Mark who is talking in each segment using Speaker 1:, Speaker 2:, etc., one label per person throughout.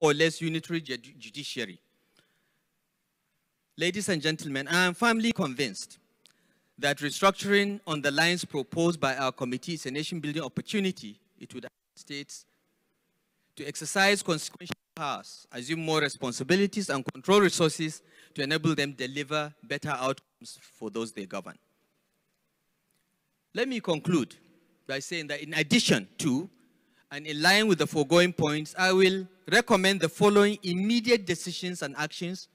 Speaker 1: or less unitary judiciary. Ladies and gentlemen, I am firmly convinced that restructuring on the lines proposed by our committee is a nation-building opportunity. It would enable states to exercise consequential powers, assume more responsibilities, and control resources to enable them deliver better outcomes for those they govern. Let me conclude by saying that in addition to and in line with the foregoing points, I will recommend the following immediate decisions and actions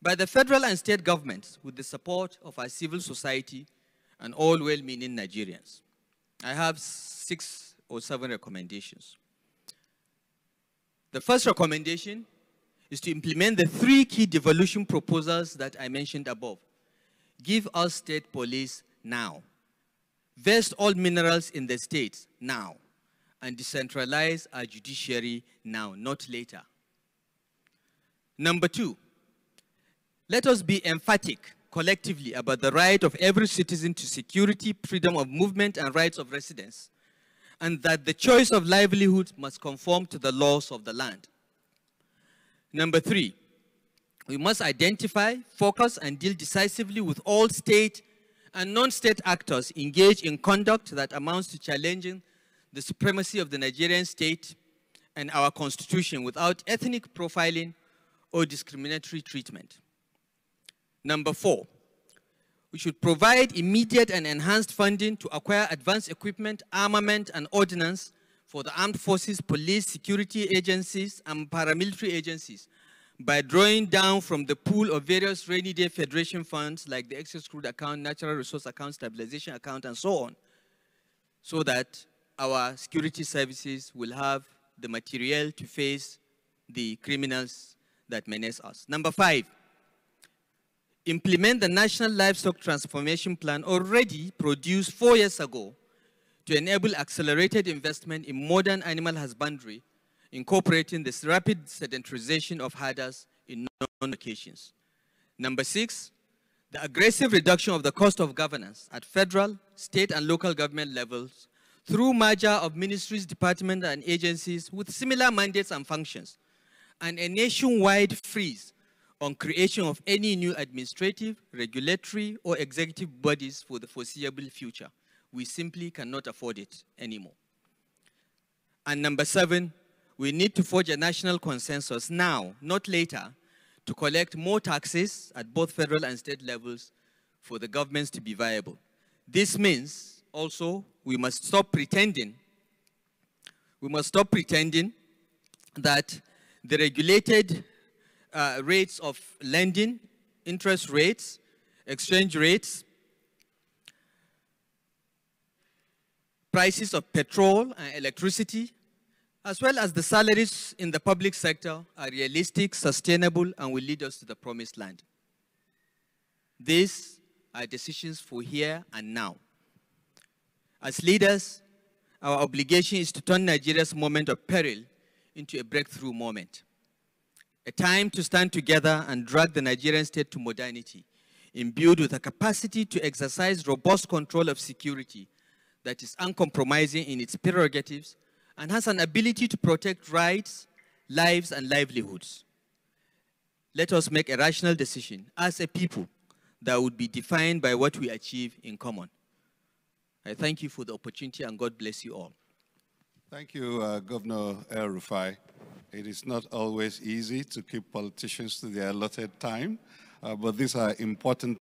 Speaker 1: by the federal and state governments with the support of our civil society and all well-meaning Nigerians. I have six or seven recommendations. The first recommendation is to implement the three key devolution proposals that I mentioned above. Give us state police now. Vest all minerals in the states now and decentralize our judiciary now, not later. Number two, let us be emphatic collectively about the right of every citizen to security, freedom of movement, and rights of residence, and that the choice of livelihood must conform to the laws of the land. Number three, we must identify, focus, and deal decisively with all state and non-state actors engaged in conduct that amounts to challenging the supremacy of the Nigerian state and our constitution without ethnic profiling or discriminatory treatment. Number four, we should provide immediate and enhanced funding to acquire advanced equipment, armament, and ordnance for the armed forces, police, security agencies, and paramilitary agencies by drawing down from the pool of various rainy day federation funds like the excess crude account, natural resource account, stabilization account, and so on, so that our security services will have the material to face the criminals that menace us. Number five, implement the National Livestock Transformation Plan already produced four years ago to enable accelerated investment in modern animal husbandry, incorporating this rapid sedentarization of herders in non-locations. Number six, the aggressive reduction of the cost of governance at federal, state, and local government levels through merger of ministries, departments, and agencies with similar mandates and functions, and a nationwide freeze on creation of any new administrative, regulatory, or executive bodies for the foreseeable future. We simply cannot afford it anymore. And number seven, we need to forge a national consensus now, not later, to collect more taxes at both federal and state levels for the governments to be viable. This means also, we must stop pretending. We must stop pretending that the regulated uh, rates of lending, interest rates, exchange rates, prices of petrol and electricity, as well as the salaries in the public sector are realistic, sustainable, and will lead us to the promised land. These are decisions for here and now. As leaders, our obligation is to turn Nigeria's moment of peril into a breakthrough moment, a time to stand together and drag the Nigerian state to modernity, imbued with a capacity to exercise robust control of security that is uncompromising in its prerogatives and has an ability to protect rights, lives, and livelihoods. Let us make a rational decision as a people that would be defined by what we achieve in common. I thank you for the opportunity and God bless you all. Thank you, uh, Governor El Rufai. It is not always easy to keep politicians to their allotted time, uh, but these are important